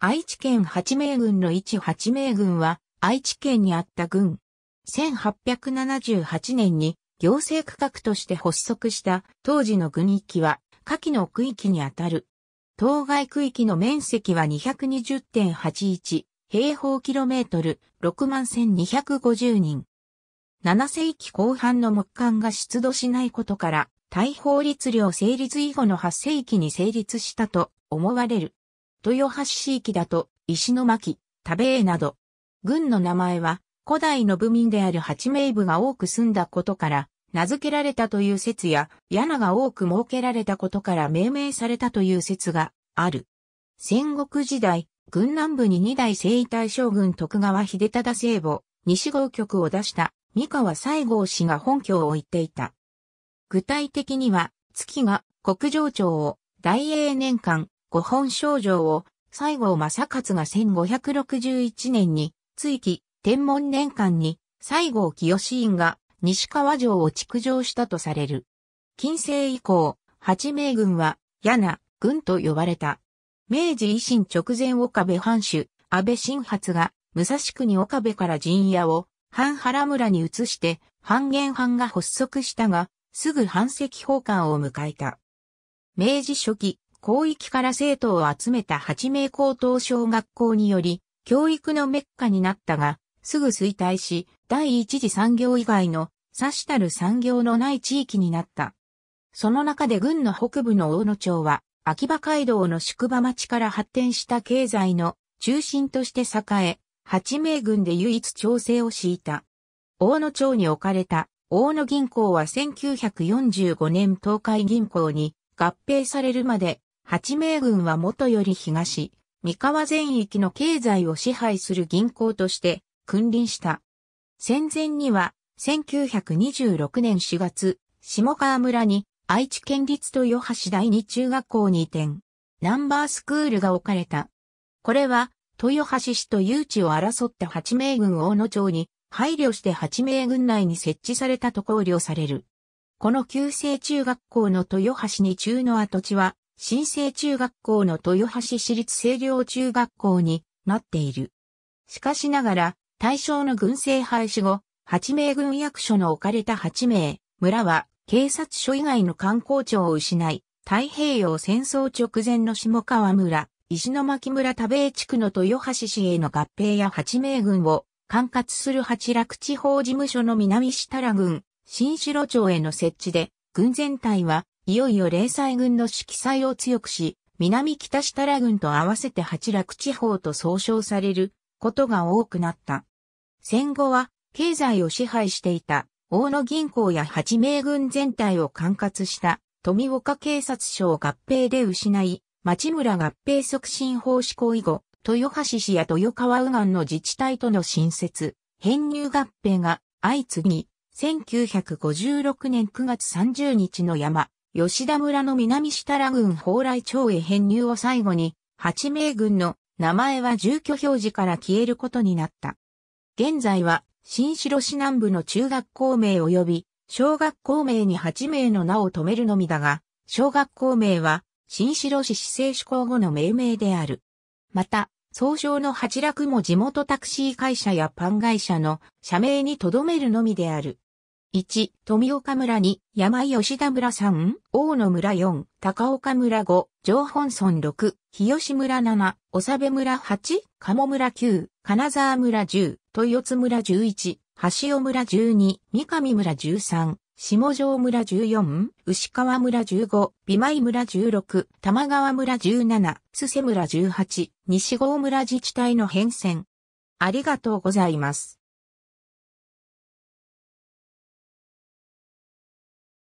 愛知県八名郡の一八名郡は、愛知県にあった郡。1878年に行政区画として発足した当時の軍域は、下記の区域にあたる。当該区域の面積は220.81平方キロメートル6万1250人。7世紀後半の木管が出土しないことから、大法律令成立以後の8世紀に成立したと思われる。豊橋市域だと、石巻、田部江など。郡の名前は、古代の部民である八名部が多く住んだことから、名付けられたという説や、柳が多く設けられたことから命名されたという説がある。戦国時代、軍南部に二代征夷大将軍徳川秀忠聖母、西郷局を出した三河西郷氏が本拠を置いていた。具体的には、月が国上町を大英年間五本少状を西郷正勝が1561年に追記、天文年間に西郷清院が西川城を築城したとされる。近世以降、八名軍は、柳名軍と呼ばれた。明治維新直前岡部藩主、安倍新発が、武蔵国岡部から陣屋を、半原村に移して、半原藩が発足したが、すぐ藩石奉還を迎えた。明治初期、広域から生徒を集めた八名高等小学校により、教育のメッカになったが、すぐ衰退し、第一次産業以外の、さしたる産業のない地域になった。その中で軍の北部の大野町は、秋葉街道の宿場町から発展した経済の中心として栄え、八名軍で唯一調整を敷いた。大野町に置かれた大野銀行は1945年東海銀行に合併されるまで八名軍はもとより東、三河全域の経済を支配する銀行として君臨した。戦前には、1926年4月、下川村に愛知県立豊橋第二中学校に移転。ナンバースクールが置かれた。これは、豊橋市と誘致を争った八名軍大野町に配慮して八名軍内に設置されたと考慮される。この旧制中学校の豊橋に中の跡地は、新生中学校の豊橋市立清涼中学校になっている。しかしながら、大正の軍政廃止後、八名軍役所の置かれた八名村は警察署以外の観光庁を失い、太平洋戦争直前の下川村、石巻村田部地区の豊橋市への合併や八名軍を管轄する八楽地方事務所の南下良郡、新城町への設置で、軍全体はいよいよ零細軍の色彩を強くし、南北設楽軍と合わせて八楽地方と総称されることが多くなった。戦後は経済を支配していた大野銀行や八名軍全体を管轄した富岡警察署を合併で失い、町村合併促進法施行以後、豊橋市や豊川右岸の自治体との新設、編入合併が相次ぎ、1956年9月30日の山、吉田村の南設楽郡蓬莱町へ編入を最後に、八名郡の名前は住居表示から消えることになった。現在は、新城市南部の中学校名及び、小学校名に八名の名を止めるのみだが、小学校名は、新城市市政志向後の命名である。また、総称の八楽も地元タクシー会社やパン会社の社名に留めるのみである。1、富岡村2、山吉田村3、大野村4、高岡村5、上本村6、日吉村7、長部村8、鴨村9、金沢村10、豊津村11、橋尾村12、三上村13、下条村14、牛川村15、美舞村16、玉川村17、須瀬村18、西郷村自治体の変遷。ありがとうございます。